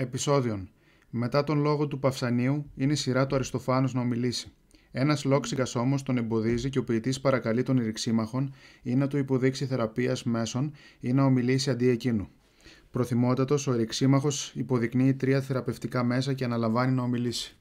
Επισόδιον. Μετά τον λόγο του Παυσανίου είναι η σειρά του Αριστοφάνους να ομιλήσει. Ένας λόξιγκα όμως τον εμποδίζει και ο ποιητής παρακαλεί τον ρηξίμαχον ή να του υποδείξει θεραπείας μέσων ή να ομιλήσει αντί εκείνου. Προθυμότατος, ο ρηξίμαχο υποδεικνύει τρία θεραπευτικά μέσα και αναλαμβάνει να ομιλήσει.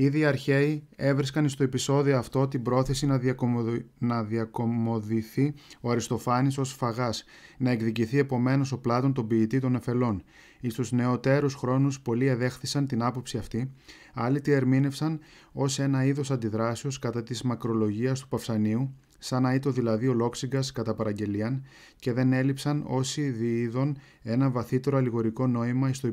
Ήδη οι αρχαίοι έβρισκαν στο επεισόδιο αυτό την πρόθεση να, διακομωδη... να διακομωδηθεί ο Αριστοφάνης ως φαγάς, να εκδικηθεί επομένως ο Πλάτων τον ποιητή των εφελών. Εις τους νεωτέρους χρόνους πολλοί εδέχθησαν την άποψη αυτή, άλλοι τη ερμήνευσαν ως ένα είδος αντιδράσεως κατά της μακρολογίας του Παυσανίου, σαν να είτο δηλαδή ο Λόξιγκας κατά παραγγελίαν και δεν έλειψαν όσοι διείδων ένα βαθύτερο αλληγορικό νόημα εις το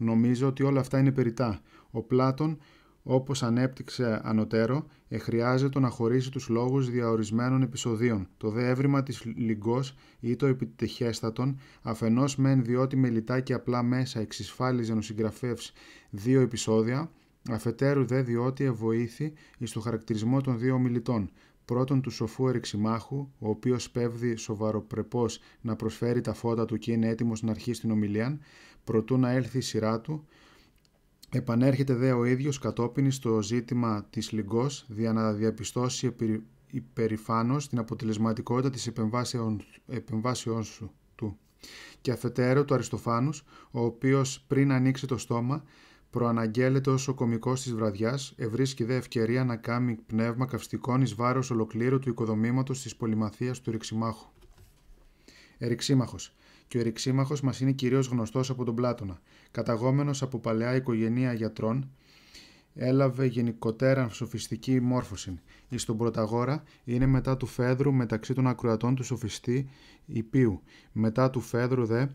Νομίζω ότι όλα αυτά είναι περιτά. Ο Πλάτων όπως ανέπτυξε ανωτέρω, εχρειάζεται να χωρίσει τους λόγους διαορισμένων επεισοδίων. Το δε έβριμα της λιγκός ή το επιτυχέστατον, αφενός μεν διότι μελιτά και απλά μέσα εξισφάλιζε ο συγγραφεύς δύο επεισόδια, αφετέρου δε διότι εβοήθη εις το χαρακτηρισμό των δύο ομιλητών, πρώτον του σοφού ερεξιμάχου, ο οποίος πέβδει σοβαροπρεπώς να προσφέρει τα φώτα του και είναι έτοιμος να αρχίσει την ομιλία, προτού να έλθει η σειρά του, Επανέρχεται δε ο ίδιος κατόπιν στο ζήτημα της λιγκός για να διαπιστώσει υπερηφάνως την αποτελεσματικότητα της επεμβάσεών σου του. Και αφετέρου του Αριστοφάνους, ο οποίος πριν ανοίξει το στόμα, προαναγγέλλεται ως ο κομικός της βραδιάς, ευρίσκει δε ευκαιρία να κάνει πνεύμα καυστικών εις βάρος ολοκλήρου του οικοδομήματος της πολυμαθίας του Ρηξιμάχου. Ερηξίμαχος και ο ρηξίμαχος μας είναι κυρίως γνωστός από τον Πλάτωνα. Καταγόμενος από παλαιά οικογένεια γιατρών, έλαβε γενικότερα σοφιστική μόρφωση. Εις τον Πρωταγόρα είναι μετά του Φέδρου μεταξύ των ακροατών του σοφιστή Ιππίου. Μετά του Φέδρου δε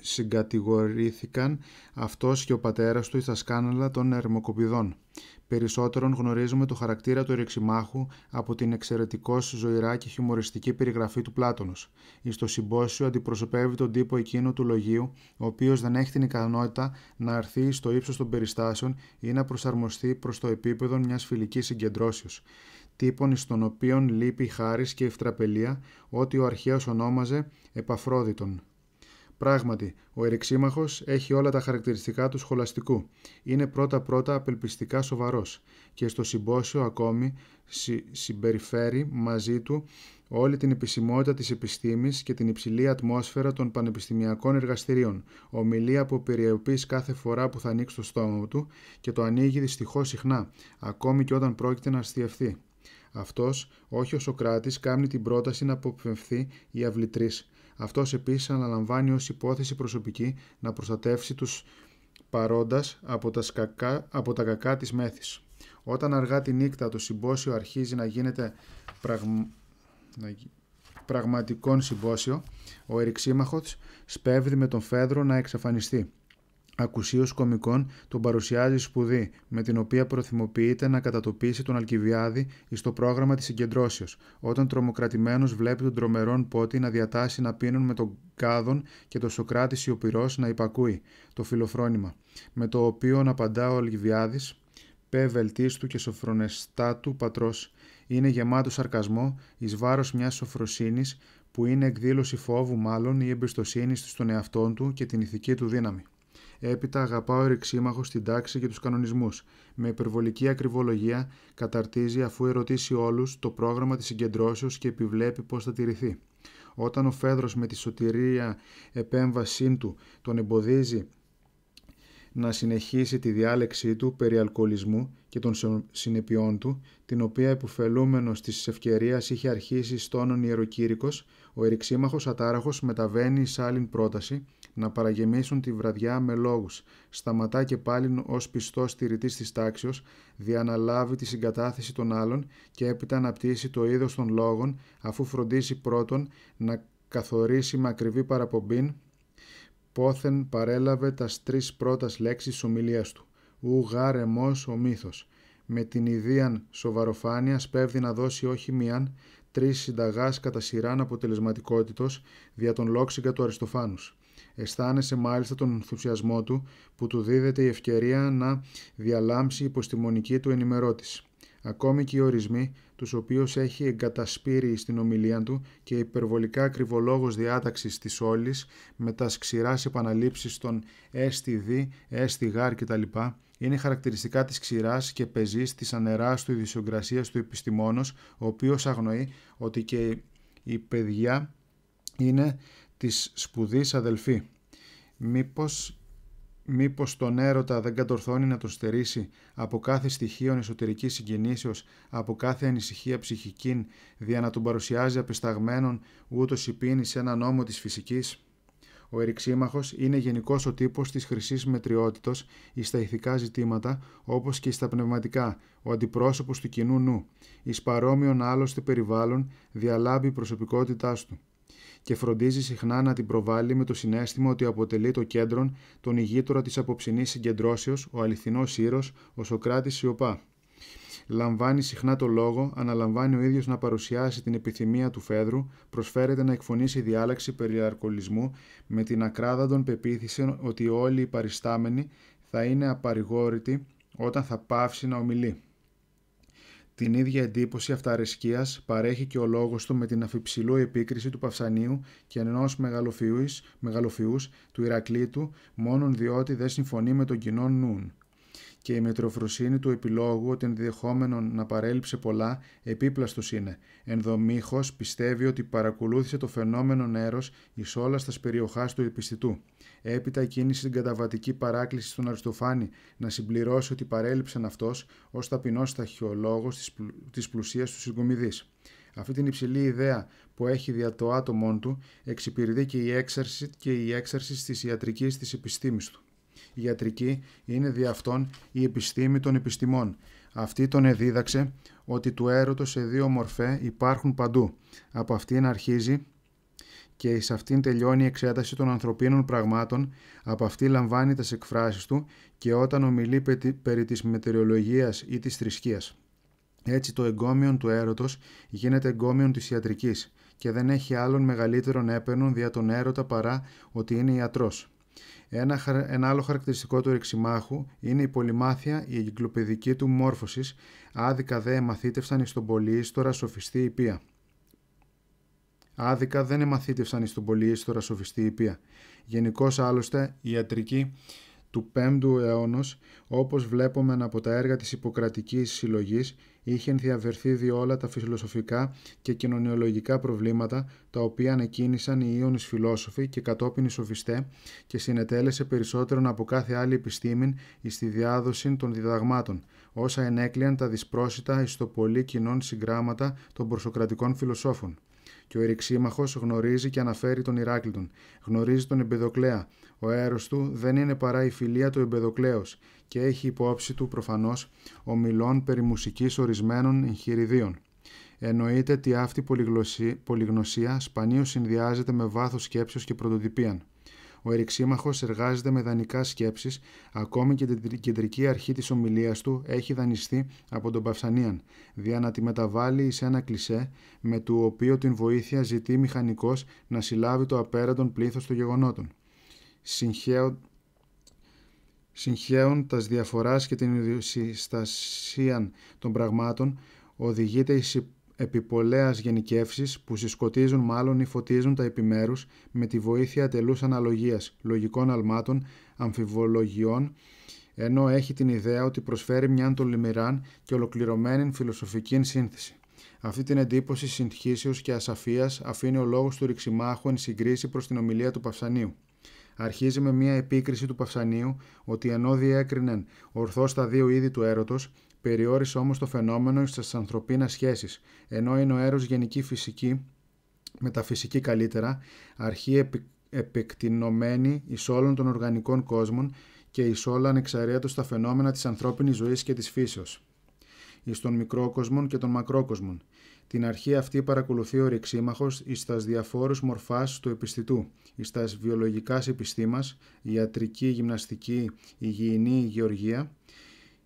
συγκατηγορήθηκαν αυτός και ο πατέρας του στα τα των ερμοκοπηδών. Περισσότερον γνωρίζουμε το χαρακτήρα του ρηξιμάχου από την εξαιρετικώς ζωηρά και χιουμοριστική περιγραφή του Πλάτωνος. Στο συμπόσιο αντιπροσωπεύει τον τύπο εκείνο του λογίου, ο οποίος δεν έχει την ικανότητα να αρθεί στο ύψος των περιστάσεων ή να προσαρμοστεί προς το επίπεδο μιας φιλικής συγκεντρώσεως. Τύπων εις οποίον λείπει η χάρη και η ευτραπελία, ό,τι ο αρχαίος ονόμαζε Επαφρόδιτον. Πράγματι, ο ερεξίμαχος έχει όλα τα χαρακτηριστικά του σχολαστικού. Είναι πρώτα-πρώτα απελπιστικά σοβαρός και στο συμπόσιο ακόμη συ, συμπεριφέρει μαζί του όλη την επισημότητα της επιστήμης και την υψηλή ατμόσφαιρα των πανεπιστημιακών εργαστηρίων. Ομιλία που περιεωπείς κάθε φορά που θα ανοίξει το στόμα του και το ανοίγει δυστυχώς συχνά, ακόμη και όταν πρόκειται να αστιευθεί. Αυτός, όχι ο Σοκράτης, κάνει την πρόταση να αποφευθεί η αυλητρής αυτός επίσης αναλαμβάνει ως υπόθεση προσωπική να προστατεύσει τους παρόντας από τα, από τα κακά της μέθης. Όταν αργά τη νύχτα το συμπόσιο αρχίζει να γίνεται πραγματικό συμπόσιο, ο ερηξίμαχος σπέβδει με τον Φέδρο να εξαφανιστεί ακουσίως κομικών τον παρουσιάζει σπουδή, με την οποία προθυμοποιείται να κατατοπίσει τον Αλκιβιάδη ει το πρόγραμμα της συγκεντρώσεως, όταν τρομοκρατημένος βλέπει τον τρομερόν πότη να διατάσει να πίνουν με τον Κάδον και τον Σοκράτη Σιωπηρός να υπακούει, το φιλοφρόνημα, με το οποίο απαντά ο Αλκιβιάδης, «Πε του και του πατρός, είναι γεμάτο σαρκασμό εις βάρος μιας σοφροσύνης, που είναι εκδήλωση φόβου μάλλον ή εμπιστοσύνης στον εαυτόν του και την ηθική του δύναμη. Έπειτα ο ρηξίμαχο την τάξη και τους κανονισμούς. Με υπερβολική ακριβολογία καταρτίζει αφού ερωτήσει όλους το πρόγραμμα της συγκεντρώσεως και επιβλέπει πώς θα τηρηθεί. Όταν ο Φέδρος με τη σωτηρία επέμβασή του τον εμποδίζει να συνεχίσει τη διάλεξή του περί αλκοολισμού και των συνεπειών του, την οποία υποφελούμενος της ευκαιρίας είχε αρχίσει στόνον ιεροκήρυκος, ο ερηξίμαχος Ατάραχος μεταβαίνει σε άλλη πρόταση, να παραγεμίσουν τη βραδιά με λόγους. Σταματά και πάλι ως πιστός στηρητής της τάξεως, διαναλάβει τη συγκατάθεση των άλλων και έπειτα αναπτύσσει το είδος των λόγων, αφού φροντίσει πρώτον να καθορίσει με ακριβή παραπομπήν, πόθεν παρέλαβε τας τρεις πρώτας λέξεις της ομιλίας του. Ου γάρεμός ο μύθος. Με την ιδίαν σοβαροφάνειας σπέβδει να δώσει όχι μίαν, τρεις συνταγάς κατά σειράν αποτελεσματικότητος δια τον λόξιγκα του Αριστοφάνους. Αισθάνεσαι μάλιστα τον ενθουσιασμό του που του δίδεται η ευκαιρία να διαλάμψει η υποστημονική του ενημερώτηση. Ακόμη και οι ορισμοί, τους οποίους έχει εγκατασπείρει στην ομιλία του και υπερβολικά ακριβολόγος διάταξης της όλης με τα ξηράς επαναλήψεις των STD «Ε δι», «Ε κτλ. είναι χαρακτηριστικά της ξηρά και πεζής, της ανεράς του ειδησιογκρασίας του επιστημόνος, ο οποίος αγνοεί ότι και η παιδιά είναι της σπουδής αδελφή. Μήπως, μήπως τον έρωτα δεν κατορθώνει να τον στερήσει από κάθε στοιχείο εσωτερική συγκινήσεως, από κάθε ανησυχία ψυχική, δια να τον παρουσιάζει απεσταγμένον, ούτως πίνη σε ένα νόμο της φυσικής. Ο ερηξίμαχος είναι γενικός ο τύπος της χρυσής μετριότητος εις τα ηθικά ζητήματα όπως και στα πνευματικά, ο αντιπρόσωπος του κοινού νου, εις παρόμοιον άλλωστε περιβάλλον διαλάβει η προσωπικότητάς του και φροντίζει συχνά να την προβάλλει με το συνέστημα ότι αποτελεί το κέντρο, τον ηγείτορα της αποψινής συγκεντρώσεως, ο αληθινός ήρος, ο Σοκράτης Σιωπά. Λαμβάνει συχνά το λόγο, αναλαμβάνει ο ίδιος να παρουσιάσει την επιθυμία του Φέδρου, προσφέρεται να εκφωνήσει διάλεξη περί αρκολισμού με την ακράδα των πεποίθησεων ότι όλοι οι παριστάμενοι θα είναι απαρηγόρητοι όταν θα πάυσει να ομιλεί. Την ίδια εντύπωση αυταρεσκίας παρέχει και ο λόγος του με την αφιψηλού επίκριση του Παυσανίου και ενός μεγαλοφιούς του Ηρακλήτου, μόνον διότι δεν συμφωνεί με τον κοινό νουν και η μετροφροσύνη του επιλόγου ότι ενδεχόμενο να παρέλειψε πολλά επίπλαστος είναι. Ενδομήχος πιστεύει ότι παρακολούθησε το φαινόμενο νέρος εις όλας στα περιοχάς του επιστητού. Έπειτα κίνησε την καταβατική παράκληση στον Αριστοφάνη να συμπληρώσει ότι παρέλειψαν αυτός ως ταπεινός ταχυολόγος της, πλου... της πλουσίας του συγκομιδής. Αυτή την υψηλή ιδέα που έχει δια το άτομόν του εξυπηρετεί και η έξαρση, και η έξαρση της ιατρικής της επιστήμης του. Η ιατρική είναι δι' αυτόν η επιστήμη των επιστημών. Αυτή τον εδίδαξε ότι του έρωτος σε δύο μορφέ υπάρχουν παντού. Από αυτήν αρχίζει και σε αυτήν τελειώνει η εξέταση των ανθρωπίνων πραγμάτων, από αυτή λαμβάνει τις εκφράσεις του και όταν ομιλεί περί της μετεωρολογίας ή της θρησκείας. Έτσι το εγκόμιον του έρωτος γίνεται εγκόμιον της ιατρικής και δεν έχει άλλον μεγαλύτερον έπαινον δια τον έρωτα παρά ότι είναι ιατρός. Ένα, άλλο χαρακτηριστικό του ρηξιμάχου είναι η πολυμάθεια, η εγκυκλοπαιδική του μόρφωσης, άδικα δε εμαθήτευσαν εις τον σοφιστή Άδικα δεν εμαθήτευσαν εις τον πολυήστορα σοφιστή υπεία. Γενικώς άλλωστε, ιατρική. ιατρική του 5ου αιώνος, όπως βλέπουμε από τα έργα της Ιπποκρατικής Συλλογής, είχε διαβερθεί διόλα τα φιλοσοφικά και κοινωνιολογικά προβλήματα τα οποία ανεκίνησαν οι ίονες φιλόσοφοι και κατόπιν οι σοφιστές και συνετέλεσε περισσότερον από κάθε άλλη επιστήμη στη τη διάδοση των διδαγμάτων, όσα ενέκλειαν τα δυσπρόσιτα εις κοινών συγγράμματα των προσοκρατικών φιλοσόφων και ο Ερυξήμαχο γνωρίζει και αναφέρει τον Ηράκλειτον. Γνωρίζει τον Εμπεδοκλέα. Ο αέρος του δεν είναι παρά η φιλία του Εμπεδοκλέος και έχει υπόψη του προφανώς ομιλών περί μουσικής ορισμένων εγχειριδίων. Εννοείται ότι αυτή η πολυγνωσία σπανίως συνδυάζεται με βάθος σκέψεως και πρωτοτυπίαν. Ο ερηξίμαχο εργάζεται με δανεικά σκέψεις, ακόμη και την κεντρική αρχή της ομιλίας του έχει δανειστεί από τον Παυσανίαν, δια να τη μεταβάλει σε ένα κλισέ, με το οποίο την βοήθεια ζητεί μηχανικός να συλλάβει το απέραντον πλήθος των γεγονότων. Συγχαίω... Συγχαίων τας διαφοράς και την ιδιοσυστασία των πραγμάτων οδηγείται η επιπολέας γενικεύσεις που συσκοτίζουν μάλλον ή φωτίζουν τα επιμέρους με τη βοήθεια τελούς αναλογίας, λογικών αλμάτων, αμφιβολογιών, ενώ έχει την ιδέα ότι προσφέρει μια τολμηράν και ολοκληρωμένη φιλοσοφική σύνθεση. Αυτή την εντύπωση συγχύσεως και ασαφίας αφήνει ο λόγος του ρηξιμάχου εν συγκρίση προς την ομιλία του Παυσανίου. Αρχίζει με μια επίκριση του Παυσανίου ότι ενώ διέκρινε ορθώς τα δύο είδη του έρωτος, Περιόρισε όμως το φαινόμενο στις ανθρωπίνα σχέσεις, ενώ είναι ο έρος γενική φυσική, μεταφυσική καλύτερα, αρχή επι, επεκτηνωμένη εις όλων των οργανικών κόσμων και εις όλα ανεξαρτήτω τα φαινόμενα της ανθρώπινης ζωής και της φύσεως. Εις των μικρόκοσμων και των μακρόκοσμων. Την αρχή αυτή παρακολουθεί ο ρηξίμαχος εις τα διαφόρους μορφάς του επιστητού, εις τα βιολογικά επιστήμα, ιατρική, γυμναστική, υγιεινή, γεωργία,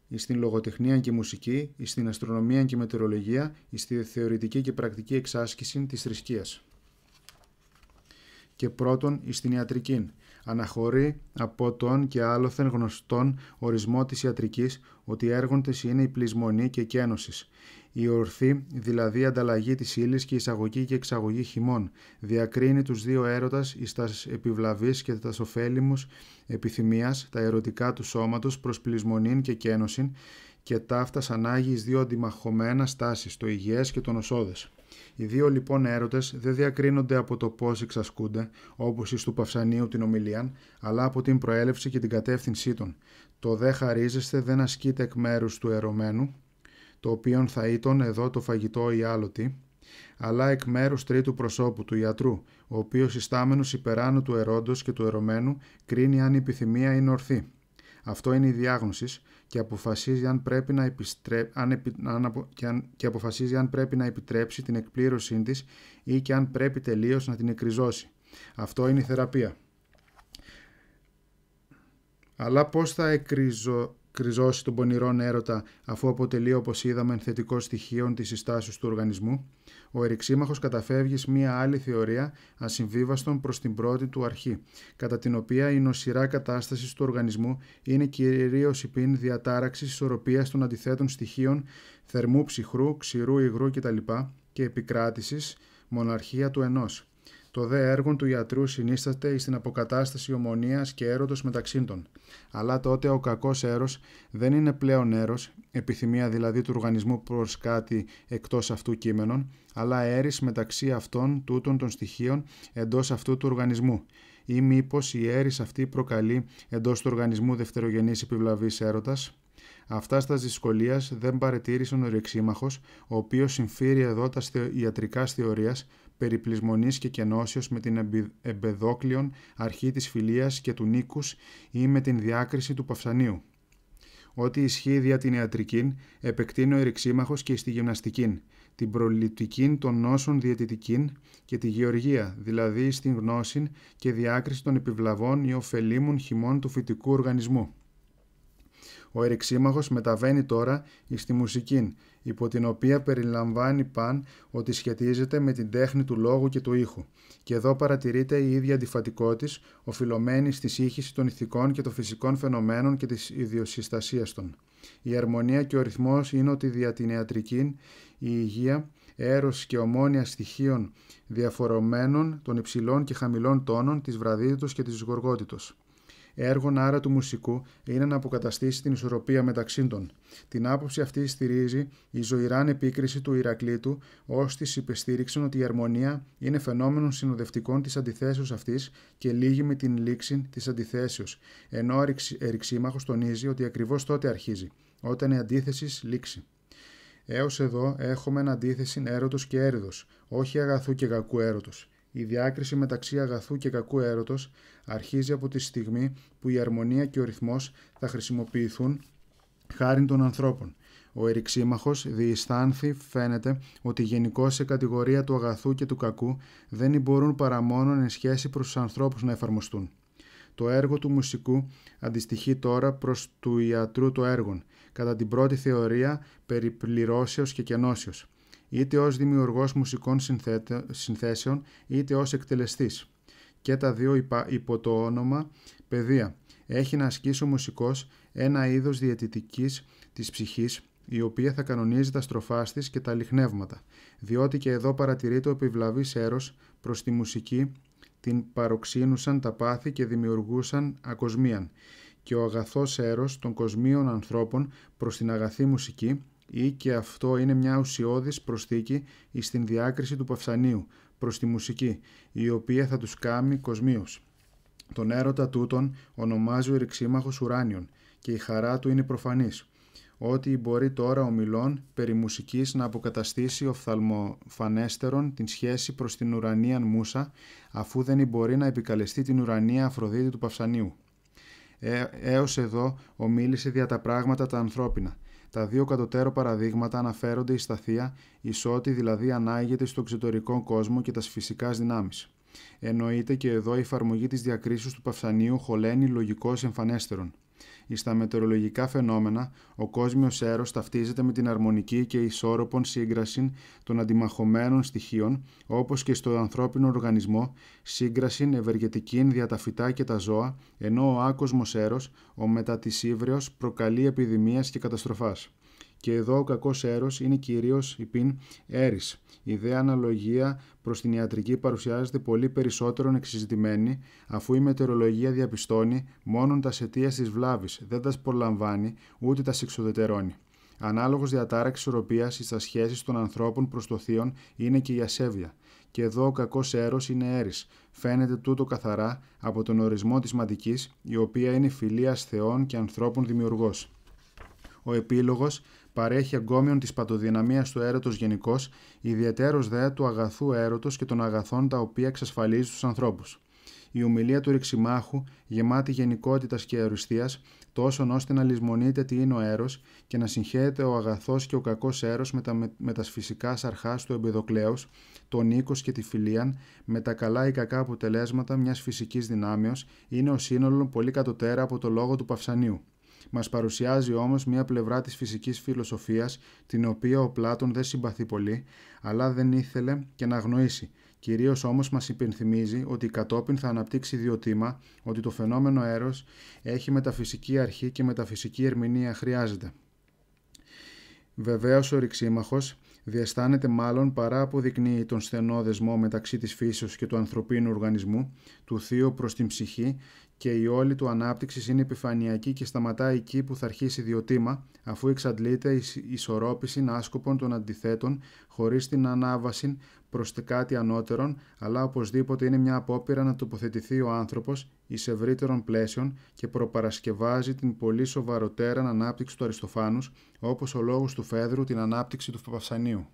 ή στην λογοτεχνία και μουσική, ή στην αστρονομία και μετεωρολογία, ή στη θεωρητική και πρακτική εξάσκηση της θρησκείας. Και πρώτον, εις την ιατρική. Αναχωρεί από τον και άλλοθεν γνωστόν ορισμό της ιατρικής ότι έργοντες είναι η πλεισμονή και κένωσης. Η ορθή, δηλαδή ανταλλαγή της ύλης και εισαγωγή και εξαγωγή χυμών, διακρίνει τους δύο έρωτας εις τας επιβλαβή και τας σοφέλιμου επιθυμίας, τα ερωτικά του σώματος προς πλεισμονήν και κένωση και ταύτα ανάγει εις δύο αντιμαχωμένας στάσει, το υγιές και το νοσόδε. Οι δύο λοιπόν έρωτες δεν διακρίνονται από το πώς εξασκούνται, όπως εις του Παυσανίου την ομιλία, αλλά από την προέλευση και την κατεύθυνσή των. Το δε χαρίζεστε δεν ασκείται εκ μέρους του ερωμένου, το οποίο θα ήταν εδώ το φαγητό ή άλλο αλλά εκ μέρους τρίτου προσώπου του ιατρού, ο οποίος ιστάμενος υπεράνω του ερώντος και του ερωμένου κρίνει αν η επιθυμία είναι ορθή. Αυτό είναι η διάγνωσης και αποφασίζει αν πρέπει να, επιστρέ... αν και να επιτρέψει την εκπλήρωσή της ή και αν πρέπει τελείως να την εκριζώσει. Αυτό είναι η θεραπεία. Αλλά πώς θα εκριζω κρυζώσει τον πονηρόν έρωτα, αφού αποτελεί όπως είδαμε θετικό στοιχείο της συστάσεως του οργανισμού, ο Ερυξίμαχο καταφεύγει σε μία άλλη θεωρία ασυμβίβαστον προς την πρώτη του αρχή, κατά την οποία η νοσηρά κατάστασης του οργανισμού είναι κυρίως υπήν διατάραξης ισορροπίας των αντιθέτων στοιχείων θερμού ψυχρού, ξηρού υγρού κτλ. και επικράτησης μοναρχία του ενός. Το δε έργο του γιατρού συνίσταται στην αποκατάσταση ομονίας και έρωτος μεταξύ των. Αλλά τότε ο κακός έρος δεν είναι πλέον έρος, επιθυμία δηλαδή του οργανισμού προς κάτι εκτός αυτού κείμενων, αλλά έρης μεταξύ αυτών τούτων των στοιχείων εντός αυτού του οργανισμού ή μήπως η αίρης αυτή προκαλεί εντός του οργανισμού δευτερογενής επιβλαβής έρωτας. Αυτά στα δυσκολίας δεν παρετήρησε ο ρεξίμαχος, ο οποίος συμφύρει εδώ τα ιατρικά θεωρίας περιπλησμονής και κενώσεως με την εμπεδόκλειον αρχή της φιλίας και του νίκους ή με την διάκριση του παυσανίου. Ό,τι ισχύει δια την ιατρικήν, επεκτείνει ο ερηξίμαχος και στη γυμναστικήν, την προληπτικήν των νόσων διαιτητικήν και τη γεωργία, δηλαδή στην γνώση και διάκριση των επιβλαβών ή ωφελήμων χυμών του φυτικού οργανισμού. Ο Ερυξήμαχος μεταβαίνει τώρα στη μουσική, υπό την οποία περιλαμβάνει παν ότι σχετίζεται με την τέχνη του λόγου και του ήχου. Και εδώ παρατηρείται η ίδια αντιφατικό τη, οφειλωμένη στη σύγχυση των ηθικών και των φυσικών φαινομένων και της ιδιοσυστασίας των. Η αρμονία και ο ρυθμός είναι ότι δια την ιατρική, η υγεία, έρωση και ομόνια στοιχείων διαφορωμένων των υψηλών και χαμηλών τόνων, της βραδύτητος και της γοργότητος. Έργον άρα του μουσικού είναι να αποκαταστήσει την ισορροπία μεταξύ των. Την άποψη αυτή στηρίζει η ζωηράν επίκριση του Ηρακλήτου ως της υπεστήριξαν ότι η αρμονία είναι φαινόμενο συνοδευτικών της αντιθέσεως αυτής και λίγη με την λήξη της αντιθέσεως. Ενώ ο Ερυξίμαχο τονίζει ότι ακριβώς τότε αρχίζει, όταν η αντίθεση λήξει. Έως εδώ έχουμε αντίθεση έρωτο και έρηδο, όχι αγαθού και κακού έρωτος. Η διάκριση μεταξύ αγαθού και κακού έρωτος αρχίζει από τη στιγμή που η αρμονία και ο ρυθμός θα χρησιμοποιηθούν χάρη των ανθρώπων. Ο ερηξίμαχος διεισθάνθη φαίνεται ότι γενικώ σε κατηγορία του αγαθού και του κακού δεν μπορούν παρά μόνο εν σχέση προς τους ανθρώπους να εφαρμοστούν. Το έργο του μουσικού αντιστοιχεί τώρα προς του ιατρού το έργων, κατά την πρώτη θεωρία περί και κενώσεως είτε ως δημιουργός μουσικών συνθέσεων, είτε ως εκτελεστής. Και τα δύο υπό το όνομα «Παιδεία». Έχει να ασκήσει ο μουσικός ένα είδος διαιτητικής της ψυχής, η οποία θα κανονίζει τα στροφά της και τα λιχνεύματα, διότι και εδώ παρατηρείται ο επιβλαβής έρος προς τη μουσική, την παροξύνουσαν τα πάθη και δημιουργούσαν ακοσμίαν, και ο αγαθός έρος των κοσμίων ανθρώπων προς την αγαθή μουσική, ή και αυτό είναι μια ουσιώδης προσθήκη εις διάκριση του παυσανίου προς τη μουσική, η οποία θα τους κάμει κοσμίως. Τον έρωτα τούτον ονομάζει ο ρηξίμαχος ουράνιον και η χαρά του είναι προφανής, ότι μπορεί τώρα ο Μιλών περί μουσικής να αποκαταστήσει οφθαλμοφανέστερον την σχέση προς την ουρανία μουσα, αφού δεν μπορεί να επικαλεστεί την ουρανία Αφροδίτη του Παυσανίου. Έω ε, έως εδώ ομίλησε δια τα πράγματα τα ανθρώπινα, τα δύο κατωτέρω παραδείγματα αναφέρονται η σταθεία, η δηλαδή ανάγεται στο εξωτερικό κόσμο και τα φυσικά δυνάμεις. Εννοείται και εδώ η εφαρμογή της διακρίσεως του παυσανίου χωλαίνει λογικό εμφανέστερον. Στα μετεωρολογικά φαινόμενα, ο κόσμιος έρος ταυτίζεται με την αρμονική και ισόρροπον σύγκραση των αντιμαχωμένων στοιχείων, όπως και στο ανθρώπινο οργανισμό, σύγκραση ευεργετική δια τα φυτά και τα ζώα, ενώ ο άκοσμος έρος, ο μετατησίβρεο, προκαλεί επιδημία και καταστροφάς. Και εδώ ο κακός έρος είναι κυρίως η πιν Η ιδέα αναλογία προς την ιατρική παρουσιάζεται πολύ περισσότερο εξειζητημένη, αφού η μετεωρολογία διαπιστώνει μόνον τα αιτία της βλάβης, δεν τα προλαμβάνει ούτε τα εξοδετερώνει. Ανάλογος διατάραξης ισορροπίας στα σχέσεις των ανθρώπων προς το θείον είναι και η ασέβεια. Και εδώ ο κακός έρος είναι έρης. Φαίνεται τούτο καθαρά από τον ορισμό της μαντικής, η οποία είναι φιλίας θεών και ανθρώπων δημιουργός. Ο επίλογος παρέχει εγκόμιον της παντοδυναμίας του έρωτος γενικώς, ιδιαίτερο δε του αγαθού έρωτος και των αγαθών τα οποία εξασφαλίζει του ανθρώπους. Η ομιλία του ρηξιμάχου, γεμάτη γενικότητας και αριστεία, τόσο ώστε να λησμονείται τι είναι ο έρος και να συγχαίεται ο αγαθός και ο κακός έρος με τα φυσικά σαρχάς του εμπεδοκλέους, τον οίκος και τη φιλία, με τα καλά ή κακά αποτελέσματα μιας φυσικής δυνάμεως, είναι ο σύνολο πολύ κατωτέρα από το λόγο του Παυσανίου. Μας παρουσιάζει όμως μια πλευρά της φυσικής φιλοσοφίας, την οποία ο Πλάτων δεν συμπαθεί πολύ, αλλά δεν ήθελε και να γνωρίσει. Κυρίως όμως μας υπενθυμίζει ότι κατόπιν θα αναπτύξει διοτήμα ότι το φαινόμενο έρος έχει μεταφυσική αρχή και μεταφυσική ερμηνεία χρειάζεται. Βεβαίως ο ρηξίμαχος διαστάνεται μάλλον παρά αποδεικνύει τον στενό δεσμό μεταξύ της φύσεως και του ανθρωπίνου οργανισμού, του θείου προς την ψυχή και η όλη του ανάπτυξη είναι επιφανειακή και σταματάει εκεί που θα αρχίσει ιδιωτήμα, αφού εξαντλείται η ισορρόπηση άσκοπων των αντιθέτων, χωρίς την ανάβαση προς κάτι ανώτερον, αλλά οπωσδήποτε είναι μια απόπειρα να τοποθετηθεί ο άνθρωπος εις ευρύτερων πλαίσεων και προπαρασκευάζει την πολύ σοβαροτέρα ανάπτυξη του Αριστοφάνους, όπως ο λόγος του Φέδρου την ανάπτυξη του Παυσανίου».